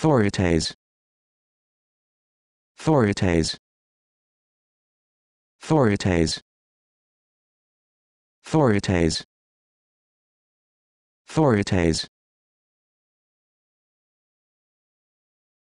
Thorites. Thorites. Thorites. Thorites. Thorites.